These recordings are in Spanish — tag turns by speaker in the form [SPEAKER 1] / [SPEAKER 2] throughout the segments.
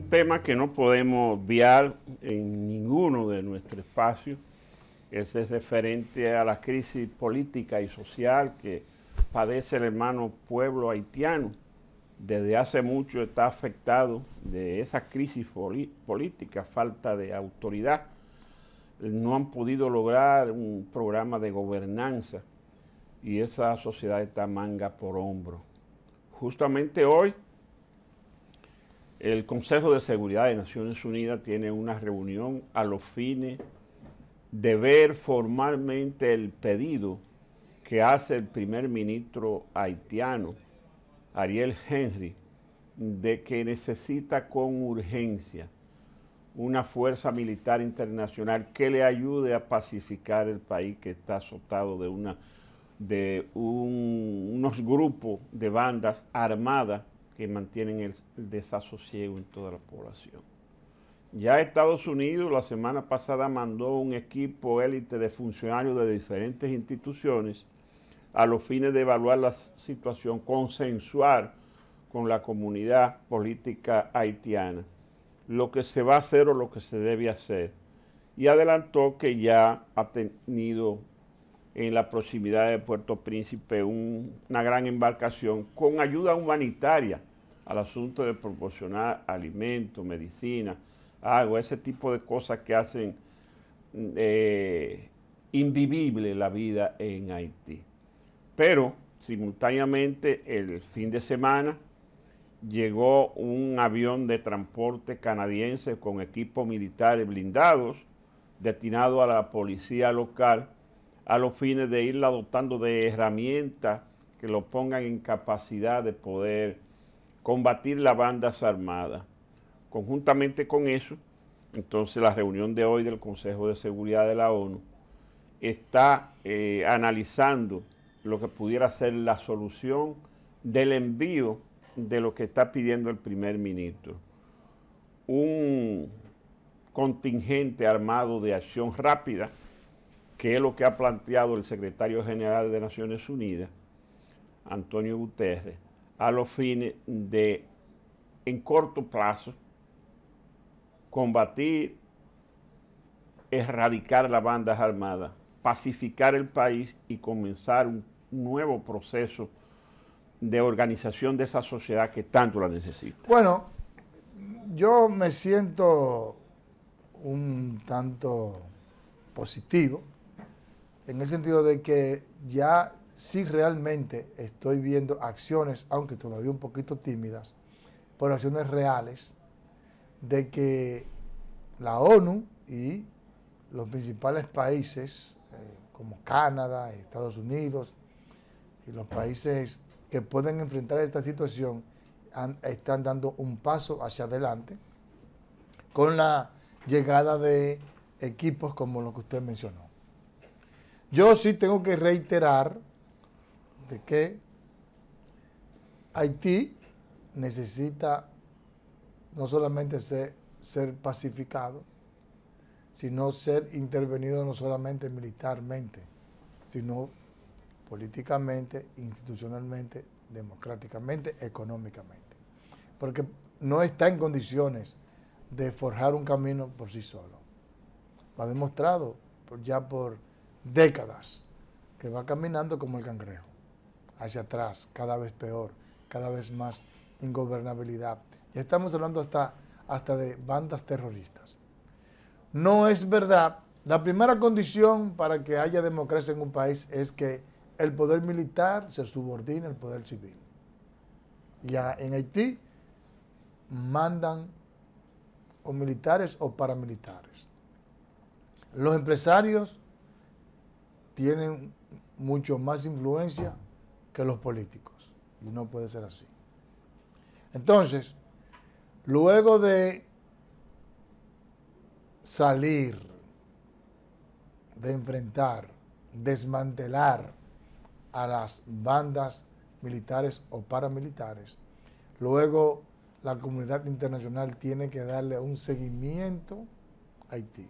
[SPEAKER 1] tema que no podemos obviar en ninguno de nuestros espacios es referente a la crisis política y social que padece el hermano pueblo haitiano. Desde hace mucho está afectado de esa crisis política, falta de autoridad. No han podido lograr un programa de gobernanza y esa sociedad está manga por hombro. Justamente hoy el Consejo de Seguridad de Naciones Unidas tiene una reunión a los fines de ver formalmente el pedido que hace el primer ministro haitiano, Ariel Henry, de que necesita con urgencia una fuerza militar internacional que le ayude a pacificar el país que está azotado de, una, de unos grupos de bandas armadas que mantienen el, desasosiego en toda la población. Ya Estados Unidos la semana pasada mandó un equipo élite de funcionarios de diferentes instituciones a los fines de evaluar la situación, consensuar con la comunidad política haitiana lo que se va a hacer o lo que se debe hacer. Y adelantó que ya ha tenido en la proximidad de Puerto Príncipe una gran embarcación con ayuda humanitaria al asunto de proporcionar alimentos, medicina, agua, ese tipo de cosas que hacen mm, eh, invivible la vida en Haití. Pero simultáneamente el fin de semana llegó un avión de transporte canadiense con equipos militares blindados destinado a la policía local a los fines de irla dotando de herramientas que lo pongan en capacidad de poder combatir las bandas armadas. Conjuntamente con eso, entonces la reunión de hoy del Consejo de Seguridad de la ONU está eh, analizando lo que pudiera ser la solución del envío de lo que está pidiendo el primer ministro. Un contingente armado de acción rápida, que es lo que ha planteado el secretario general de Naciones Unidas, Antonio Guterres, a los fines de, en corto plazo, combatir, erradicar las bandas armadas, pacificar el país y comenzar un nuevo proceso de organización de esa sociedad que tanto la necesita.
[SPEAKER 2] Bueno, yo me siento un tanto positivo, en el sentido de que ya si realmente estoy viendo acciones, aunque todavía un poquito tímidas, pero acciones reales de que la ONU y los principales países eh, como Canadá, Estados Unidos y los países que pueden enfrentar esta situación están dando un paso hacia adelante con la llegada de equipos como lo que usted mencionó. Yo sí tengo que reiterar de que Haití necesita no solamente ser, ser pacificado, sino ser intervenido no solamente militarmente, sino políticamente, institucionalmente, democráticamente, económicamente. Porque no está en condiciones de forjar un camino por sí solo. Lo ha demostrado ya por décadas que va caminando como el cangrejo hacia atrás, cada vez peor, cada vez más ingobernabilidad. Ya estamos hablando hasta, hasta de bandas terroristas. No es verdad. La primera condición para que haya democracia en un país es que el poder militar se subordine al poder civil. Ya en Haití mandan o militares o paramilitares. Los empresarios tienen mucho más influencia que los políticos. Y no puede ser así. Entonces, luego de salir, de enfrentar, desmantelar a las bandas militares o paramilitares, luego la comunidad internacional tiene que darle un seguimiento a Haití.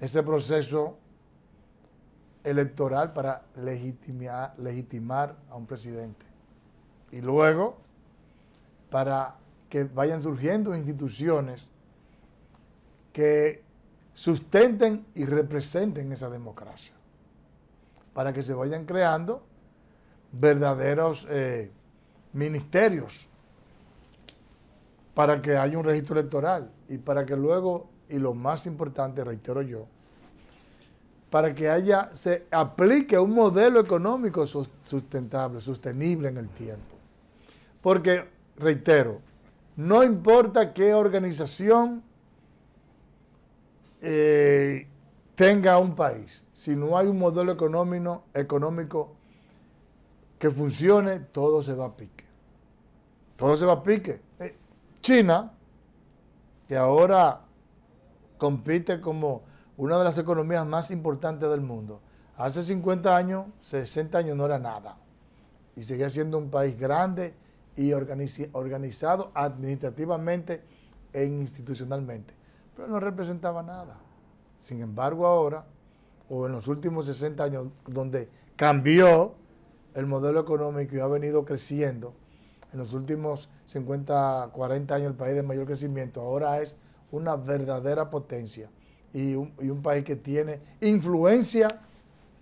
[SPEAKER 2] Ese proceso electoral para legitimar, legitimar a un presidente. Y luego, para que vayan surgiendo instituciones que sustenten y representen esa democracia, para que se vayan creando verdaderos eh, ministerios, para que haya un registro electoral y para que luego, y lo más importante, reitero yo, para que haya, se aplique un modelo económico sustentable, sostenible en el tiempo. Porque, reitero, no importa qué organización eh, tenga un país, si no hay un modelo económico, económico que funcione, todo se va a pique. Todo se va a pique. Eh, China, que ahora compite como una de las economías más importantes del mundo. Hace 50 años, 60 años no era nada. Y seguía siendo un país grande y organizado administrativamente e institucionalmente. Pero no representaba nada. Sin embargo, ahora, o en los últimos 60 años, donde cambió el modelo económico y ha venido creciendo, en los últimos 50, 40 años el país de mayor crecimiento, ahora es una verdadera potencia y un, país que tiene influencia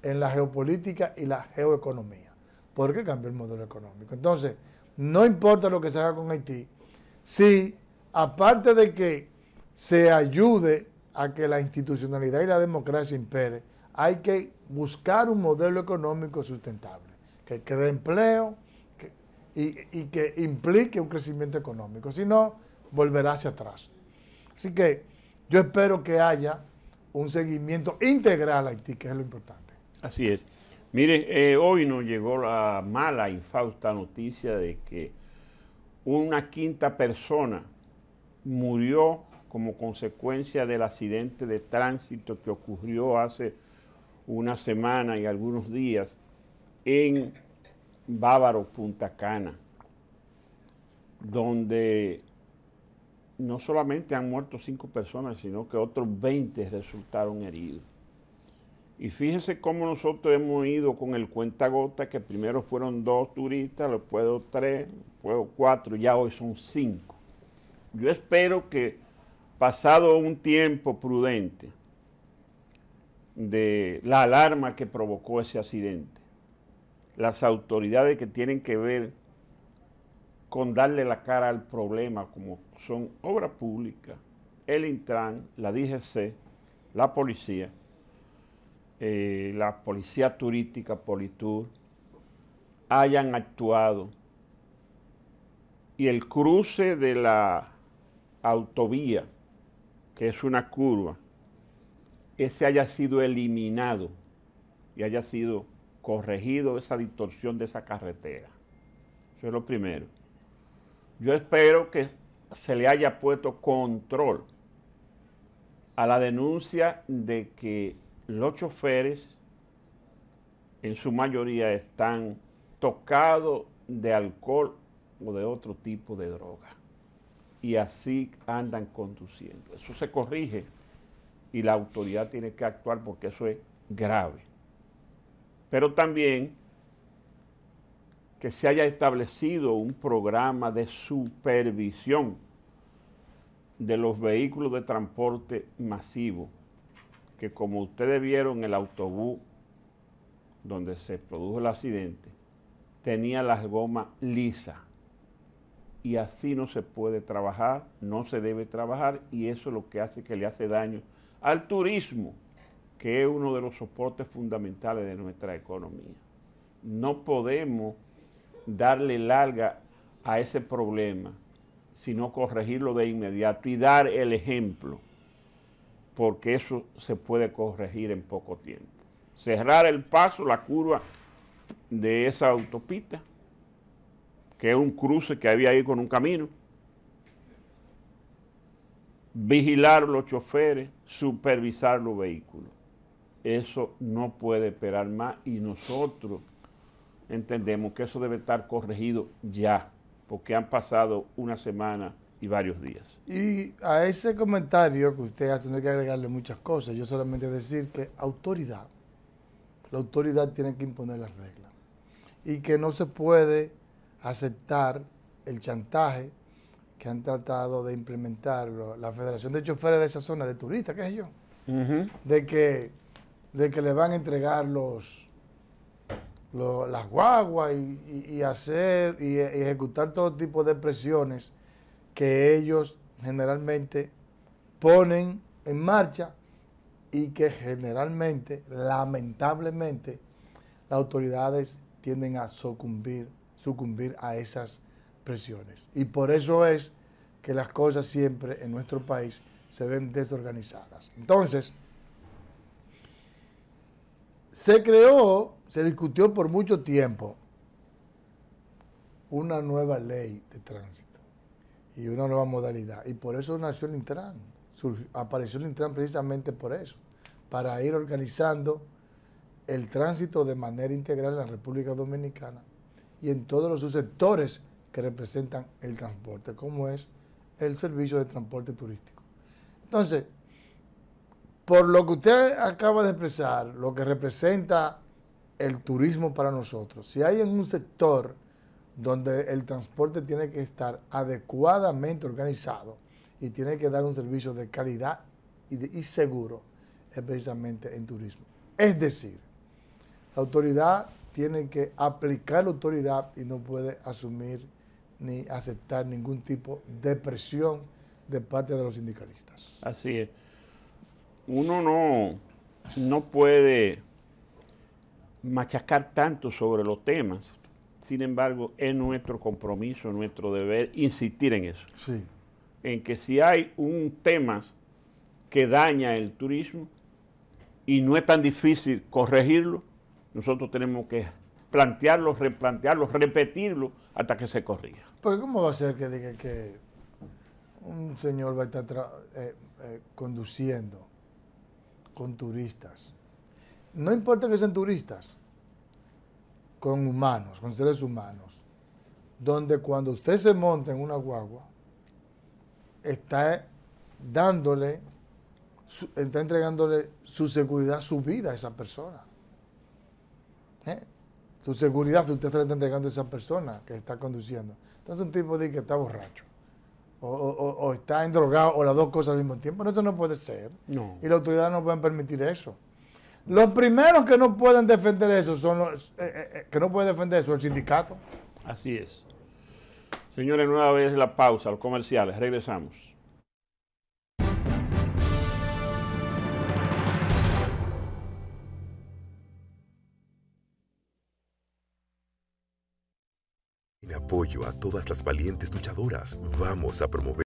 [SPEAKER 2] en la geopolítica y la geoeconomía, por qué cambió el modelo económico. Entonces, no importa lo que se haga con Haití, si aparte de que se ayude a que la institucionalidad y la democracia impere, hay que buscar un modelo económico sustentable, que cree empleo y, y, que implique un crecimiento económico, si no, volverá hacia atrás. Así que yo espero que haya un seguimiento integral a Haití, que es lo importante.
[SPEAKER 1] Así es. Mire, eh, hoy nos llegó la mala, y fausta noticia de que una quinta persona murió como consecuencia del accidente de tránsito que ocurrió hace una semana y algunos días en Bávaro, Punta Cana, donde no solamente han muerto cinco personas, sino que otros 20 resultaron heridos. Y fíjese cómo nosotros hemos ido con el cuentagota, que primero fueron dos turistas, después tres, luego cuatro, ya hoy son cinco. Yo espero que pasado un tiempo prudente de la alarma que provocó ese accidente, las autoridades que tienen que ver con darle la cara al problema, como son obras públicas, el Intran, la DGC, la policía, eh, la policía turística, Politur, hayan actuado. Y el cruce de la autovía, que es una curva, ese haya sido eliminado y haya sido corregido esa distorsión de esa carretera. Eso es lo primero. Yo espero que se le haya puesto control a la denuncia de que los choferes en su mayoría están tocados de alcohol o de otro tipo de droga. Y así andan conduciendo. Eso se corrige y la autoridad tiene que actuar porque eso es grave. Pero también que se haya establecido un programa de supervisión de los vehículos de transporte masivo, que como ustedes vieron el autobús donde se produjo el accidente, tenía las gomas lisas. Y así no se puede trabajar, no se debe trabajar, y eso es lo que hace que le hace daño al turismo, que es uno de los soportes fundamentales de nuestra economía. No podemos darle larga a ese problema, sino corregirlo de inmediato y dar el ejemplo, porque eso se puede corregir en poco tiempo. Cerrar el paso, la curva de esa autopista, que es un cruce que había ahí con un camino. Vigilar los choferes, supervisar los vehículos. Eso no puede esperar más y nosotros entendemos que eso debe estar corregido ya, porque han pasado una semana y varios días.
[SPEAKER 2] Y a ese comentario que usted hace no hay que agregarle muchas cosas, yo solamente decir que autoridad, la autoridad tiene que imponer las reglas y que no se puede aceptar el chantaje que han tratado de implementar la Federación de Choferes de esa zona, de turistas, qué sé yo, de, que, de que le van a entregar los, las guaguas y, hacer y, y, ejecutar todo tipo de presiones que ellos generalmente ponen en marcha y que generalmente, lamentablemente, las autoridades tienden a sucumbir, sucumbir a esas presiones. Y por eso es que las cosas siempre en nuestro país se ven desorganizadas. Entonces, se creó se discutió por mucho tiempo una nueva ley de tránsito y una nueva modalidad. Y por eso nació el Intran. apareció el Intran precisamente por eso, para ir organizando el tránsito de manera integral en la República Dominicana y en todos los sectores que representan el transporte, como es el servicio de transporte turístico. Entonces, por lo que usted acaba de expresar, lo que representa el turismo para nosotros. Si hay en un sector donde el transporte tiene que estar adecuadamente organizado y tiene que dar un servicio de calidad y, seguro, es precisamente en turismo. Es decir, la autoridad tiene que aplicar la autoridad y no puede asumir ni aceptar ningún tipo de presión de parte de los sindicalistas.
[SPEAKER 1] Así es. Uno no, no puede machacar tanto sobre los temas. Sin embargo, es nuestro compromiso, nuestro deber insistir en eso. Sí. En que si hay un tema que daña el turismo y no es tan difícil corregirlo, nosotros tenemos que plantearlo, replantearlo, repetirlo hasta que se corrija.
[SPEAKER 2] Porque ¿cómo va a ser que diga que un señor va a estar eh, eh, conduciendo con turistas? no importa que sean turistas, con humanos, con seres humanos, donde cuando usted se monta en una guagua, está dándole, está entregándole su seguridad, su vida a esa persona. ¿Eh? Su seguridad que usted se le está entregando a esa persona que está conduciendo. Entonces un tipo dice que está borracho. O, o, o está endrogado o las dos cosas al mismo tiempo. No, eso no puede ser. Y la autoridad no pueden permitir eso. Los primeros que no pueden defender eso son los eh, eh, eh, que no pueden defender eso el sindicato. Así es. Señores,
[SPEAKER 1] nueva vez la pausa, los comerciales, regresamos. En apoyo a todas las valientes luchadoras, vamos a promover